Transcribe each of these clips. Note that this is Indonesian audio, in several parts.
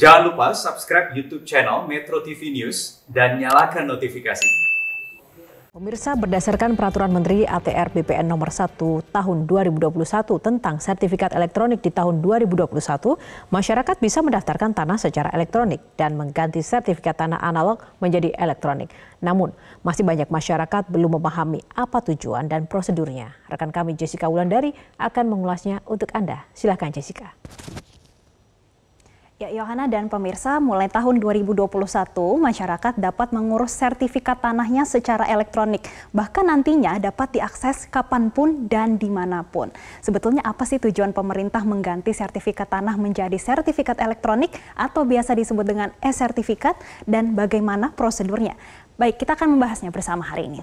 Jangan lupa subscribe YouTube channel Metro TV News dan nyalakan notifikasi. Pemirsa, berdasarkan peraturan Menteri ATR BPN nomor 1 tahun 2021 tentang sertifikat elektronik di tahun 2021, masyarakat bisa mendaftarkan tanah secara elektronik dan mengganti sertifikat tanah analog menjadi elektronik. Namun, masih banyak masyarakat belum memahami apa tujuan dan prosedurnya. Rekan kami Jessica Wulandari akan mengulasnya untuk Anda. Silahkan Jessica. Ya, Yohana dan pemirsa, mulai tahun 2021 masyarakat dapat mengurus sertifikat tanahnya secara elektronik. Bahkan nantinya dapat diakses kapanpun dan dimanapun. Sebetulnya apa sih tujuan pemerintah mengganti sertifikat tanah menjadi sertifikat elektronik atau biasa disebut dengan e-sertifikat dan bagaimana prosedurnya? Baik, kita akan membahasnya bersama hari ini.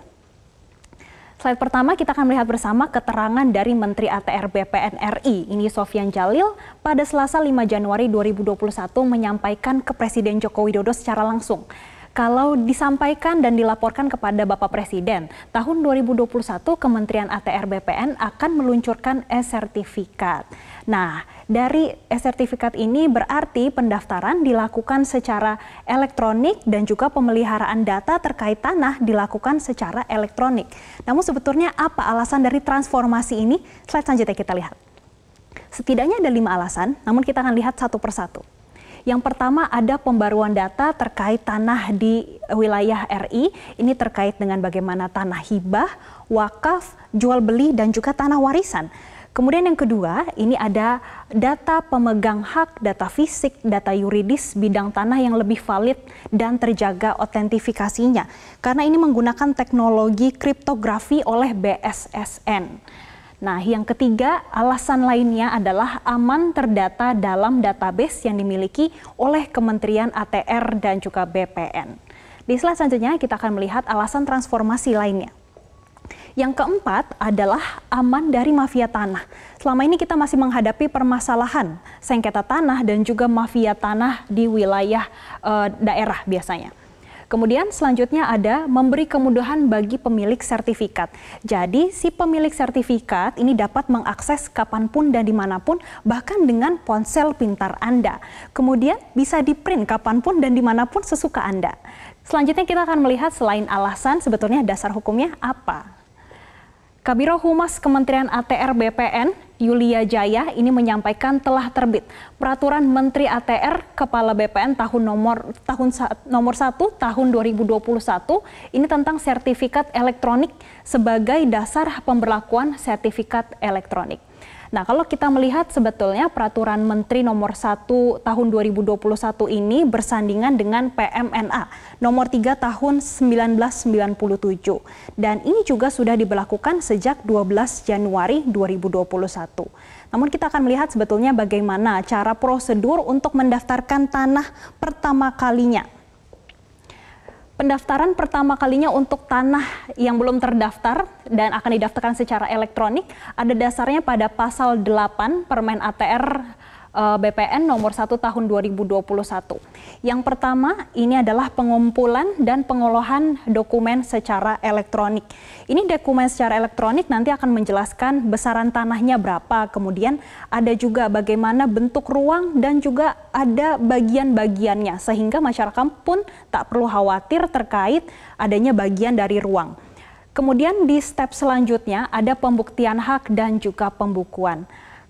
Slide pertama kita akan melihat bersama keterangan dari Menteri ATR BPN RI, ini Sofian Jalil, pada Selasa 5 Januari 2021 menyampaikan ke Presiden Joko Widodo secara langsung kalau disampaikan dan dilaporkan kepada Bapak Presiden, tahun 2021 Kementerian ATR BPN akan meluncurkan e-sertifikat. Nah, dari e-sertifikat ini berarti pendaftaran dilakukan secara elektronik dan juga pemeliharaan data terkait tanah dilakukan secara elektronik. Namun sebetulnya apa alasan dari transformasi ini? Slide selanjutnya kita lihat. Setidaknya ada lima alasan, namun kita akan lihat satu persatu. Yang pertama ada pembaruan data terkait tanah di wilayah RI. Ini terkait dengan bagaimana tanah hibah, wakaf, jual beli dan juga tanah warisan. Kemudian yang kedua, ini ada data pemegang hak, data fisik, data yuridis bidang tanah yang lebih valid dan terjaga otentifikasinya. Karena ini menggunakan teknologi kriptografi oleh BSSN. Nah, yang ketiga, alasan lainnya adalah aman terdata dalam database yang dimiliki oleh Kementerian ATR dan juga BPN. Di slide selanjutnya kita akan melihat alasan transformasi lainnya. Yang keempat adalah aman dari mafia tanah. Selama ini kita masih menghadapi permasalahan sengketa tanah dan juga mafia tanah di wilayah e, daerah biasanya. Kemudian selanjutnya ada memberi kemudahan bagi pemilik sertifikat. Jadi si pemilik sertifikat ini dapat mengakses kapanpun dan dimanapun bahkan dengan ponsel pintar Anda. Kemudian bisa di-print kapanpun dan dimanapun sesuka Anda. Selanjutnya kita akan melihat selain alasan sebetulnya dasar hukumnya apa. Kabiro Humas Kementerian ATR BPN Yulia Jaya ini menyampaikan telah terbit peraturan Menteri ATR Kepala BPN tahun nomor tahun nomor 1 tahun 2021 ini tentang sertifikat elektronik sebagai dasar pemberlakuan sertifikat elektronik. Nah, kalau kita melihat sebetulnya peraturan Menteri Nomor 1 Tahun 2021 ini bersandingan dengan PMNA Nomor 3 Tahun 1997 dan ini juga sudah diberlakukan sejak 12 Januari 2021. Namun kita akan melihat sebetulnya bagaimana cara prosedur untuk mendaftarkan tanah pertama kalinya pendaftaran pertama kalinya untuk tanah yang belum terdaftar dan akan didaftarkan secara elektronik ada dasarnya pada pasal 8 Permen ATR Eh, BPN nomor 1 tahun 2021. Yang pertama ini adalah pengumpulan dan pengolahan dokumen secara elektronik. Ini dokumen secara elektronik nanti akan menjelaskan besaran tanahnya berapa, kemudian ada juga bagaimana bentuk ruang dan juga ada bagian-bagiannya sehingga masyarakat pun tak perlu khawatir terkait adanya bagian dari ruang. Kemudian di step selanjutnya ada pembuktian hak dan juga pembukuan.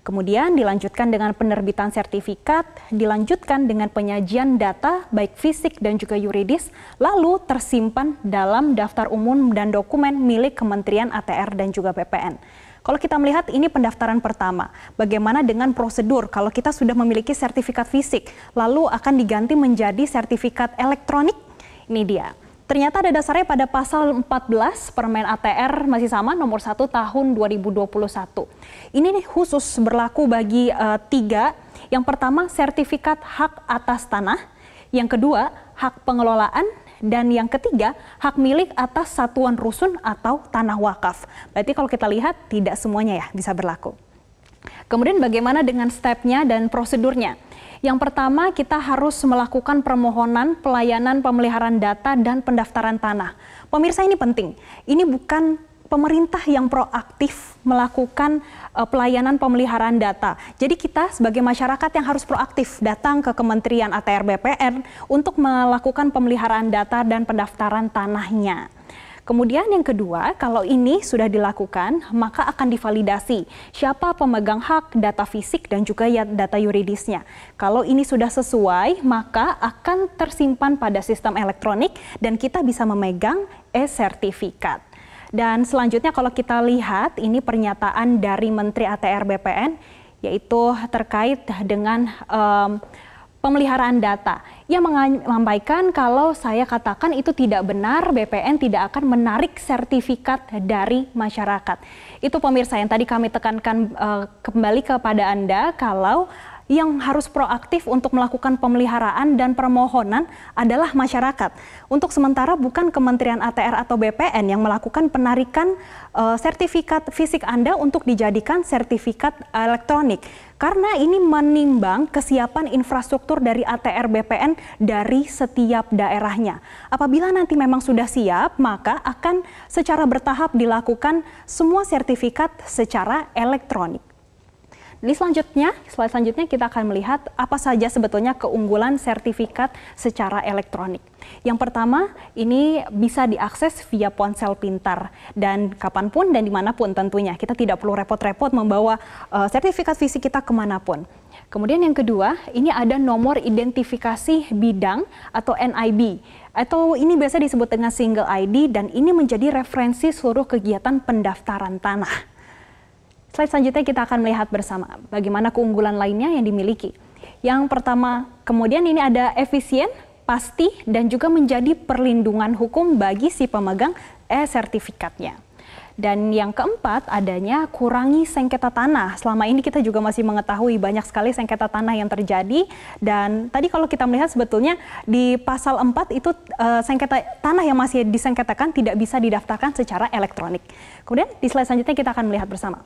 Kemudian dilanjutkan dengan penerbitan sertifikat, dilanjutkan dengan penyajian data baik fisik dan juga yuridis, lalu tersimpan dalam daftar umum dan dokumen milik Kementerian ATR dan juga BPN. Kalau kita melihat ini pendaftaran pertama, bagaimana dengan prosedur kalau kita sudah memiliki sertifikat fisik, lalu akan diganti menjadi sertifikat elektronik? Ini dia. Ternyata ada dasarnya pada pasal 14 Permen ATR masih sama nomor 1 tahun 2021. Ini nih khusus berlaku bagi uh, tiga. Yang pertama sertifikat hak atas tanah, yang kedua hak pengelolaan, dan yang ketiga hak milik atas satuan rusun atau tanah wakaf. Berarti kalau kita lihat tidak semuanya ya bisa berlaku. Kemudian bagaimana dengan stepnya dan prosedurnya? Yang pertama kita harus melakukan permohonan pelayanan pemeliharaan data dan pendaftaran tanah. Pemirsa ini penting. Ini bukan pemerintah yang proaktif melakukan uh, pelayanan pemeliharaan data. Jadi kita sebagai masyarakat yang harus proaktif datang ke Kementerian ATR BPN untuk melakukan pemeliharaan data dan pendaftaran tanahnya. Kemudian yang kedua, kalau ini sudah dilakukan, maka akan divalidasi siapa pemegang hak data fisik dan juga ya data yuridisnya. Kalau ini sudah sesuai, maka akan tersimpan pada sistem elektronik dan kita bisa memegang e-sertifikat. Dan selanjutnya kalau kita lihat ini pernyataan dari Menteri ATR BPN yaitu terkait dengan um, pemeliharaan data yang menyampaikan kalau saya katakan itu tidak benar, BPN tidak akan menarik sertifikat dari masyarakat. Itu pemirsa yang tadi kami tekankan uh, kembali kepada Anda kalau yang harus proaktif untuk melakukan pemeliharaan dan permohonan adalah masyarakat. Untuk sementara bukan Kementerian ATR atau BPN yang melakukan penarikan uh, sertifikat fisik Anda untuk dijadikan sertifikat elektronik karena ini menimbang kesiapan infrastruktur dari ATR BPN dari setiap daerahnya. Apabila nanti memang sudah siap, maka akan secara bertahap dilakukan semua sertifikat secara elektronik. Ini selanjutnya, slide selanjutnya kita akan melihat apa saja sebetulnya keunggulan sertifikat secara elektronik. Yang pertama, ini bisa diakses via ponsel pintar dan kapanpun dan dimanapun tentunya. Kita tidak perlu repot-repot membawa uh, sertifikat fisik kita kemanapun. Kemudian yang kedua, ini ada nomor identifikasi bidang atau NIB atau ini biasa disebut dengan single ID dan ini menjadi referensi seluruh kegiatan pendaftaran tanah. Slide selanjutnya kita akan melihat bersama bagaimana keunggulan lainnya yang dimiliki. Yang pertama, kemudian ini ada efisien, pasti, dan juga menjadi perlindungan hukum bagi si pemegang e-sertifikatnya. Dan yang keempat adanya kurangi sengketa tanah. Selama ini kita juga masih mengetahui banyak sekali sengketa tanah yang terjadi dan tadi kalau kita melihat sebetulnya di pasal 4 itu uh, sengketa tanah yang masih disengketakan tidak bisa didaftarkan secara elektronik. Kemudian di slide selanjutnya kita akan melihat bersama.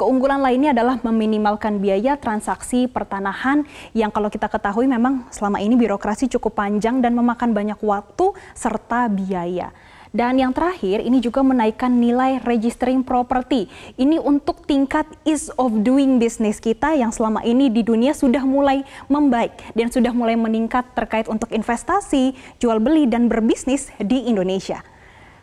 Keunggulan lainnya adalah meminimalkan biaya transaksi pertanahan yang kalau kita ketahui memang selama ini birokrasi cukup panjang dan memakan banyak waktu serta biaya. Dan yang terakhir ini juga menaikkan nilai registering property. Ini untuk tingkat ease of doing business kita yang selama ini di dunia sudah mulai membaik dan sudah mulai meningkat terkait untuk investasi, jual beli dan berbisnis di Indonesia.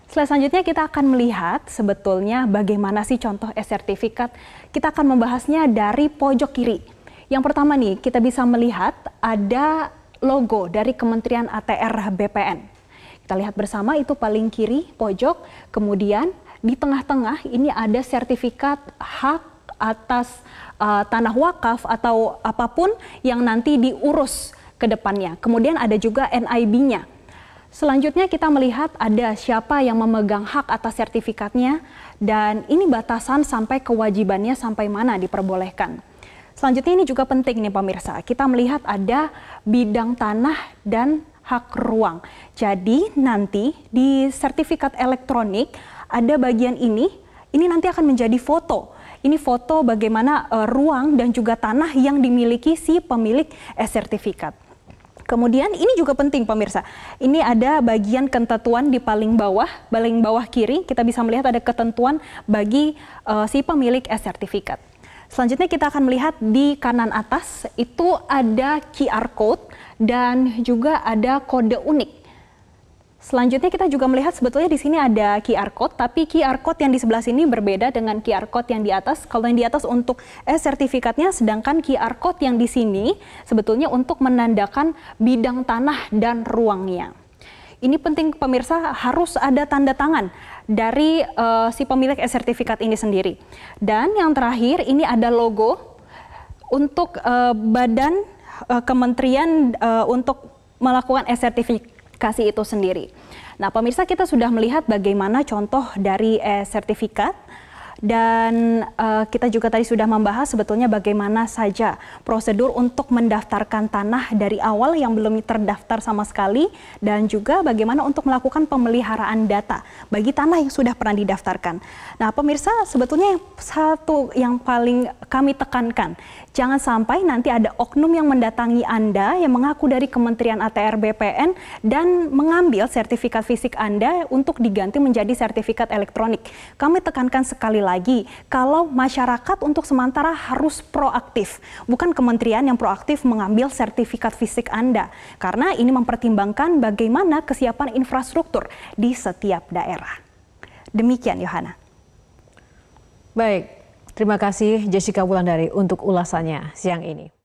Selanjutnya kita akan melihat sebetulnya bagaimana sih contoh e-sertifikat. Kita akan membahasnya dari pojok kiri. Yang pertama nih, kita bisa melihat ada logo dari Kementerian ATR BPN. Kita lihat bersama itu paling kiri pojok, kemudian di tengah-tengah ini ada sertifikat hak atas uh, tanah wakaf atau apapun yang nanti diurus ke depannya. Kemudian ada juga NIB-nya Selanjutnya kita melihat ada siapa yang memegang hak atas sertifikatnya dan ini batasan sampai kewajibannya sampai mana diperbolehkan. Selanjutnya ini juga penting nih pemirsa, kita melihat ada bidang tanah dan hak ruang. Jadi nanti di sertifikat elektronik ada bagian ini, ini nanti akan menjadi foto. Ini foto bagaimana uh, ruang dan juga tanah yang dimiliki si pemilik e sertifikat. Kemudian ini juga penting pemirsa. Ini ada bagian ketentuan di paling bawah, paling bawah kiri kita bisa melihat ada ketentuan bagi uh, si pemilik e-sertifikat. Selanjutnya kita akan melihat di kanan atas itu ada QR code dan juga ada kode unik. Selanjutnya kita juga melihat sebetulnya di sini ada QR code, tapi QR code yang di sebelah sini berbeda dengan QR code yang di atas. Kalau yang di atas untuk e-sertifikatnya, eh, sedangkan QR code yang di sini sebetulnya untuk menandakan bidang tanah dan ruangnya. Ini penting pemirsa harus ada tanda tangan dari uh, si pemilik e-sertifikat ini sendiri. Dan yang terakhir ini ada logo untuk uh, badan uh, kementerian uh, untuk melakukan e-sertifikat kasih itu sendiri. Nah, pemirsa kita sudah melihat bagaimana contoh dari eh, sertifikat dan uh, kita juga tadi sudah membahas sebetulnya bagaimana saja prosedur untuk mendaftarkan tanah dari awal yang belum terdaftar sama sekali dan juga bagaimana untuk melakukan pemeliharaan data bagi tanah yang sudah pernah didaftarkan. Nah, pemirsa sebetulnya satu yang paling kami tekankan, jangan sampai nanti ada oknum yang mendatangi Anda yang mengaku dari Kementerian ATR BPN dan mengambil sertifikat fisik Anda untuk diganti menjadi sertifikat elektronik. Kami tekankan sekali lagi kalau masyarakat untuk sementara harus proaktif, bukan kementerian yang proaktif mengambil sertifikat fisik Anda, karena ini mempertimbangkan bagaimana kesiapan infrastruktur di setiap daerah. Demikian, Yohana. Baik, terima kasih Jessica Wulandari untuk ulasannya siang ini.